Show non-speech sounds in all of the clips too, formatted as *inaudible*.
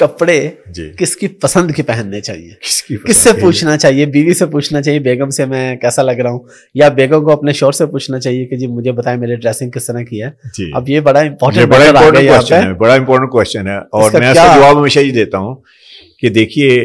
कपड़े किसकी पसंद के पहनने चाहिए किससे पूछना चाहिए बीवी से पूछना चाहिए बेगम से मैं कैसा लग रहा हूँ या बेगम को अपने शोर से पूछना चाहिए कि जी मुझे बताएं मेरे ड्रेसिंग किस तरह की है अब ये बड़ा इंपॉर्टेंट बड़ा इंपॉर्टेंट है बड़ा इंपॉर्टेंट क्वेश्चन है और मैं जवाब हमेशा ही देता हूँ कि देखिए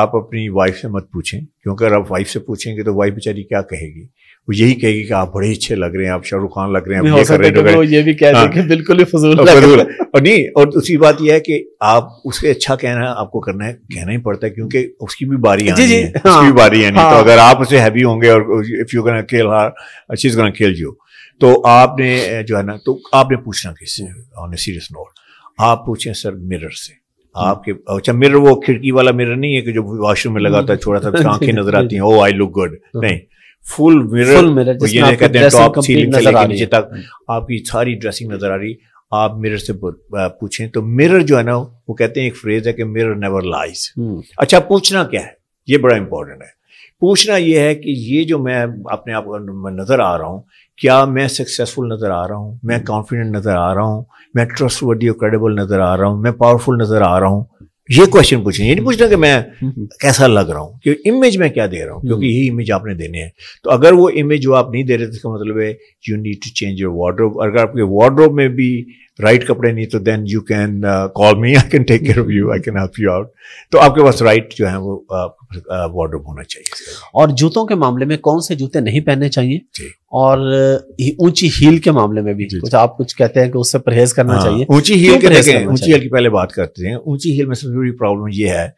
आप अपनी वाइफ से मत पूछें क्योंकि अगर आप वाइफ से पूछेंगे तो वाइफ बेचारी क्या कहेगी वो यही कहेगी कि आप बड़े अच्छे लग रहे हैं आप शाहरुख खान लग रहे हैं आप ये कर रहे हैं ये भी कह हाँ, कि बिल्कुल ही फजूल फजूल और नहीं और दूसरी बात यह है कि आप उसके अच्छा कहना आपको करना है कहना ही पड़ता है क्योंकि उसकी भी बारी आनी जी, है उसकी भी हाँ। बारी आनी तो हाँ, तो अगर आप उसे हैवी होंगे और इफ़ यू कैन खेल हार चीज़ कैन खेल यू तो आपने जो है ना तो आपने पूछना किससे ऑन ए सीरियस नोट आप पूछें सर मिरर से हम्म। आपके अच्छा मिरर वो खिड़की वाला मिरर नहीं है कि जो वॉशरूम में लगाता है छोड़ा था *laughs* आंखें नजर आती हैं ओ आई लुक गुड नहीं फुल मिरर फुल मिरर ये नहीं कहते हैं टॉप सीलिंग से लेकर नीचे तक आपकी सारी ड्रेसिंग नजर आ रही आप मिरर से पूछें तो मिरर जो है ना वो कहते हैं एक फ्रेज है कि मिरर नेवर लाइज अच्छा पूछना क्या है ये बड़ा इंपॉर्टेंट है पूछना यह है कि ये जो मैं अपने आप नज़र आ रहा हूँ क्या मैं सक्सेसफुल नज़र आ रहा हूँ मैं कॉन्फिडेंट नज़र आ रहा हूँ मैं ट्रस्ट और क्रेडिबल नज़र आ रहा हूँ मैं पावरफुल नज़र आ रहा हूँ ये क्वेश्चन पूछें ये नहीं पूछना कि मैं हम्म, हम्म। कैसा लग रहा हूँ कि इमेज में क्या दे रहा हूँ क्योंकि हम्म। यही इमेज आपने देने हैं तो अगर वो इमेज जो आप नहीं दे रहे थे इसका मतलब है you need to change your wardrobe अगर आपके वार्ड्रोब में भी राइट कपड़े नहीं तो then you can call me I can take care of you I can help you out तो आपके पास राइट जो है वो uh, uh, होना चाहिए और जूतों के मामले में कौन से जूते नहीं पहनने चाहिए और ऊंची हील के मामले में भी जी, कुछ आप कुछ कहते हैं कि उससे परहेज करना हाँ, चाहिए ऊंची हील के ऊंची हील की पहले बात करते हैं ऊंची हील में सबसे बड़ी प्रॉब्लम ये है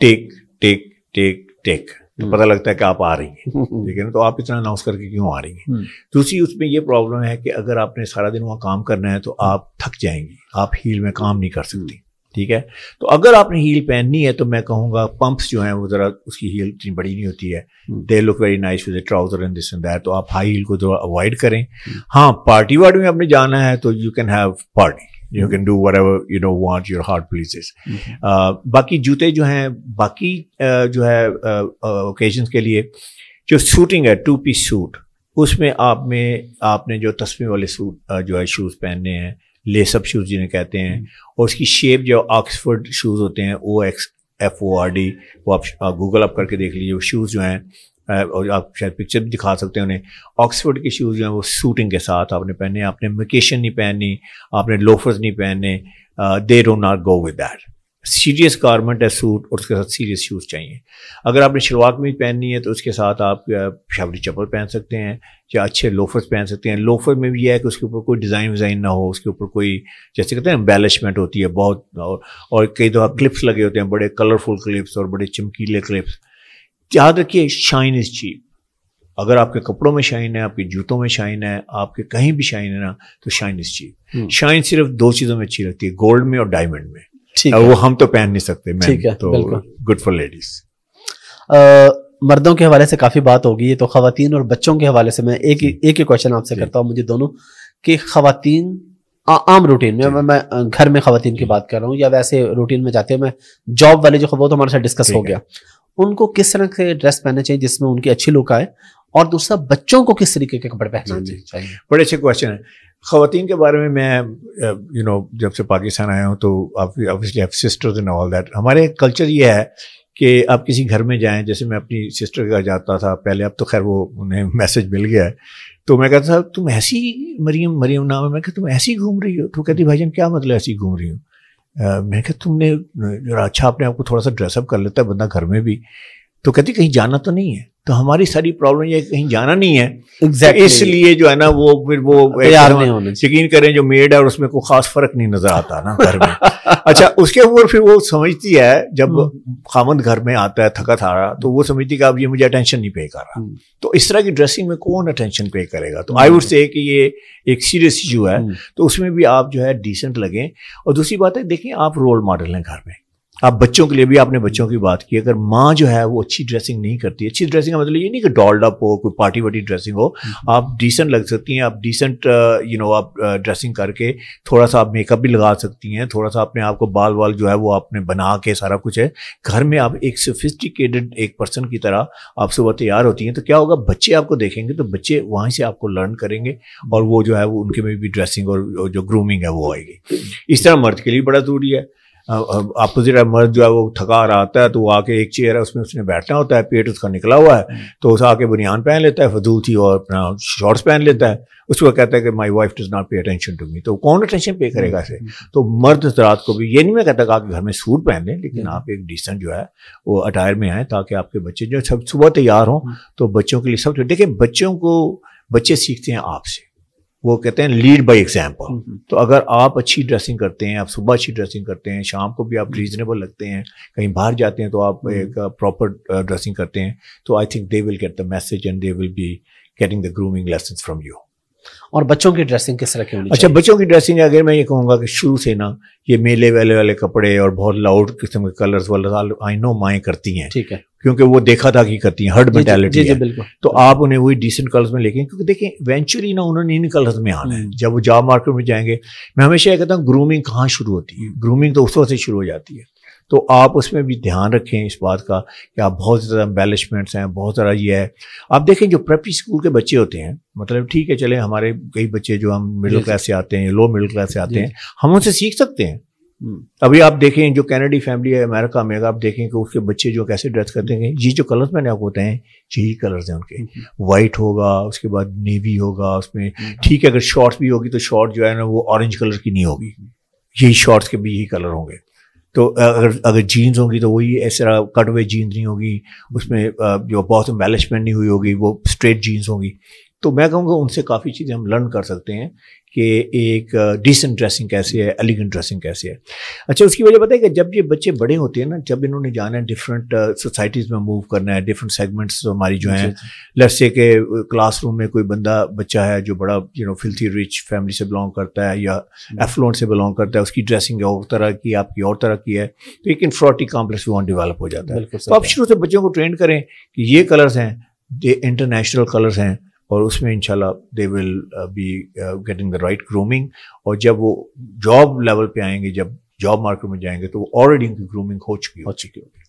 टेक टेक टेक टेक तो पता लगता है कि आप आ रही हैं हम्म, हम्म। ठीक है ना तो आप इतना अनाउंस करके क्यों आ रही हैं दूसरी उसमें ये प्रॉब्लम है कि अगर आपने सारा दिन वहाँ काम करना है तो आप थक जाएंगी आप हील में काम नहीं कर सकती ठीक है तो अगर आपने हील पहननी है तो मैं कहूँगा पंप्स जो हैं वो ज़रा उसकी हील इतनी बड़ी नहीं होती है they look very nice with trouser and this and that तो आप हाई हील को थोड़ा अवॉइड करें हाँ पार्टी वार्टी में आपने जाना है तो you can have party you can do whatever you know want your heart pleases बाकी जूते जो हैं बाकी uh, जो है ओकेजन uh, uh, के लिए जो शूटिंग है टू पीस सूट उसमें आप में आपने जो तस्वीर वाले सूट जो है शूज़ पहनने हैं लेसअप शूज़ जिन्हें कहते हैं mm-hmm. और उसकी शेप जो ऑक्सफोर्ड शूज़ होते हैं O X F O R D वो आप गूगल अप करके देख लीजिए वो शूज़ जो हैं और आप शायद पिक्चर भी दिखा सकते हैं उन्हें ऑक्सफोर्ड के शूज़ हैं वो सूटिंग के साथ आपने पहने आपने मेकेशन नहीं पहनी आपने लोफर्स नहीं पहने they do not go with that serious garment है सूट और उसके साथ सीरियस शूज़ चाहिए अगर आपने शुरुआत कमीज पहननी है तो उसके साथ आप शावरी चप्पल पहन सकते हैं या अच्छे लोफर्स पहन सकते हैं लोफर में भी यह है कि उसके ऊपर कोई डिज़ाइन विज़ाइन ना हो उसके ऊपर कोई जैसे कहते हैं एम्बेलिशमेंट होती है बहुत और, और कई दफ़ा क्लिप्स लगे होते हैं बड़े कलरफुल क्लिप्स और बड़े चमकीले क्लिप्स याद रखिए शाइन इज चीप अगर आपके कपड़ों में शाइन है आपके जूतों में शाइन है आपके कहीं भी शाइन है ना तो shine is cheap hmm. Shine सिर्फ दो चीजों में अच्छी लगती है गोल्ड में और डायमंड में ठीक वो हम तो पहन नहीं सकते ठीक है तो गुड फॉर लेडीज मर्दों के हवाले से काफी बात होगी तो खातन और बच्चों के हवाले से मैं एक हम्म। एक ही क्वेश्चन आपसे करता हूँ मुझे दोनों कि खातन आम रूटीन में मैं घर में खातन की बात कर रहा हूँ या वैसे रूटीन में जाते हैं मैं जॉब वाले जो खबर तो हमारे साथ डिस्कस हो गया उनको किस तरह से ड्रेस पहनने चाहिए जिसमें उनकी अच्छी लुक आए और दूसरा बच्चों को किस तरीके के कपड़े पहनने चाहिए बड़े अच्छे क्वेश्चन है खातन के बारे में मैं यू नो जब से पाकिस्तान आया हूँ तो obviously have sisters in all that हमारे कल्चर ये है कि आप किसी घर में जाएं जैसे मैं अपनी सिस्टर के घर जाता था पहले अब तो खैर वो उन्हें मैसेज मिल गया है तो मैं कहता था तुम ऐसी मरियम मरियम नाम है मैं कहता तुम ऐसी घूम रही हो तो कहती भाई जान क्या मतलब ऐसी घूम रही हूँ मैं कहा तुमने अच्छा अपने आप को थोड़ा सा ड्रेसअप कर लेता है बंदा घर में भी तो कहती कहीं जाना तो नहीं है तो हमारी सारी प्रॉब्लम ये कहीं जाना नहीं है तो exactly. इसलिए जो है ना वो फिर वो तैयार नहीं होने यकीन करें जो मेड है और उसमें कोई खास फर्क नहीं नजर आता ना घर में *laughs* अच्छा उसके ऊपर फिर वो समझती है जब हम्म। खामंद घर में आता है थका थारा तो वो समझती है कि अब ये मुझे अटेंशन नहीं पे कर रहा हम्म। तो इस तरह की ड्रेसिंग में कौन अटेंशन पे करेगा तो आई वुड से कि ये एक सीरियस इशू है हम्म। तो उसमें भी आप जो है डिसेंट लगें और दूसरी बात है देखिए आप रोल मॉडल हैं घर में आप बच्चों के लिए भी आपने बच्चों की बात की अगर माँ जो है वो अच्छी ड्रेसिंग नहीं करती अच्छी ड्रेसिंग का मतलब ये नहीं कि डॉल्ड अप हो कोई पार्टी वार्टी ड्रेसिंग हो हम्म। आप डिसेंट लग सकती हैं आप डिसेंट यू नो आप ड्रेसिंग uh, करके थोड़ा सा आप मेकअप भी लगा सकती हैं थोड़ा सा अपने आप को बाल वाल जो है वो आपने बना के सारा कुछ है घर में आप एक सोफिस्टिकेटेड एक पर्सन की तरह आप सुबह तैयार होती हैं तो क्या होगा बच्चे आपको देखेंगे तो बच्चे वहीं से आपको लर्न करेंगे और वो जो है वो उनके में भी ड्रेसिंग और जो ग्रूमिंग है वो आएगी इस तरह मर्द के लिए बड़ा जरूरी है अपोजिट मर्द जो है वो थका रहा होता है तो वो आके एक चेयर है उसमें उसने बैठना होता है पेट उसका निकला हुआ है हम्म। तो उसे आके बुनियान पहन लेता है फजूल थी और अपना शॉर्ट्स पहन लेता है उसको कहता है कि my wife does not pay attention to me तो कौन अटेंशन पे करेगा इसे हम्म। तो मर्द रात को भी ये नहीं मैं कहता कि घर में सूट पहन लें लेकिन हम्म। आप एक डिसेंट जो है वो अटायर में आए ताकि आपके बच्चे जो सब सुबह तैयार हों तो बच्चों के लिए सब देखिए बच्चों को बच्चे सीखते हैं आपसे वो कहते हैं लीड बाय एग्जाम्पल तो अगर आप अच्छी ड्रेसिंग करते हैं आप सुबह अच्छी ड्रेसिंग करते हैं शाम को भी आप रीजनेबल हम्म। लगते हैं कहीं बाहर जाते हैं तो आप हम्म। एक प्रॉपर ड्रेसिंग करते हैं तो I think they will get the message and they will be getting the grooming lesson from you और बच्चों की ड्रेसिंग किस तरह की होनी अच्छा बच्चों की ड्रेसिंग अगर मैं ये कहूँगा कि शुरू से ना ये मेले वेले वाले कपड़े और बहुत लाउड किस्म के कलर्स वाले आई नो माएँ करती हैं ठीक है क्योंकि वो देखा था कि करती हैं हर्ड मेंटेलिटी तो आप उन्हें वही डिसेंट कलर्स में लेके क्योंकि देखें इवेंचुअली ना उन्होंने इन कलर्स में आना है हम्म। जब वो जॉब मार्केट में जाएंगे मैं हमेशा ये कहता हूँ ग्रूमिंग कहाँ शुरू होती है ग्रूमिंग हम्म। तो उस वक्त से शुरू हो जाती है तो आप उसमें भी ध्यान रखें इस बात का कि आप बहुत ज़्यादा एम्बेलिशमेंट्स हैं बहुत ज़्यादा ये है आप देखें जो प्रेपरी स्कूल के बच्चे होते हैं मतलब ठीक है चले हमारे कई बच्चे जो हम मिडिल क्लास से आते हैं लो मिडिल क्लास से आते हैं हम उनसे सीख सकते हैं Hmm. अभी आप देखें जो कैनेडी फैमिली है अमेरिका में अगर आप देखें कि उसके बच्चे जो कैसे ड्रेस करते हैं ये जो कलर्स मैंने आपको होते हैं यही कलर्स हैं उनके वाइट hmm. होगा उसके बाद नेवी होगा उसमें hmm. ठीक है अगर शॉर्ट्स भी होगी तो शॉर्ट जो है ना वो ऑरेंज कलर की नहीं होगी यही शॉर्ट्स के भी यही कलर होंगे तो अगर अगर जीन्स होंगी तो वही इस तरह कट हुए जीन्स नहीं होगी उसमें जो बहुत एम्बेलिशमेंट नहीं हुई होगी वो स्ट्रेट जीन्स होंगी तो मैं कहूँगा उनसे काफ़ी चीज़ें हम लर्न कर सकते हैं कि एक डिसेंट uh, ड्रेसिंग कैसे है एलिगेंट ड्रेसिंग कैसे है अच्छा उसकी वजह पता है कि जब ये बच्चे बड़े होते हैं ना जब इन्होंने जाना है डिफरेंट सोसाइटीज़ uh, में मूव करना है डिफरेंट सेगमेंट्स हमारी जो हैं लेट्स के क्लास क्लासरूम में कोई बंदा बच्चा है जो बड़ा you know filthy rich family से बिलोंग करता है या एफ्लुएंट से बिलोंग करता है उसकी ड्रेसिंग और तरह की आपकी और तरह की है तो एक इन्फ्रॉटिक कॉम्प्लेक्स वहाँ डिवेलप हो जाता है तो आप शुरू से बच्चों को ट्रेन करें कि ये कलर्स हैं ये इंटरनेशनल कलर्स हैं और उसमें इंशाल्लाह they will be getting the right grooming और जब वो जॉब लेवल पे आएंगे जब जॉब मार्केट में जाएंगे तो ऑलरेडी उनकी ग्रूमिंग हो चुकी हो चुकी होगी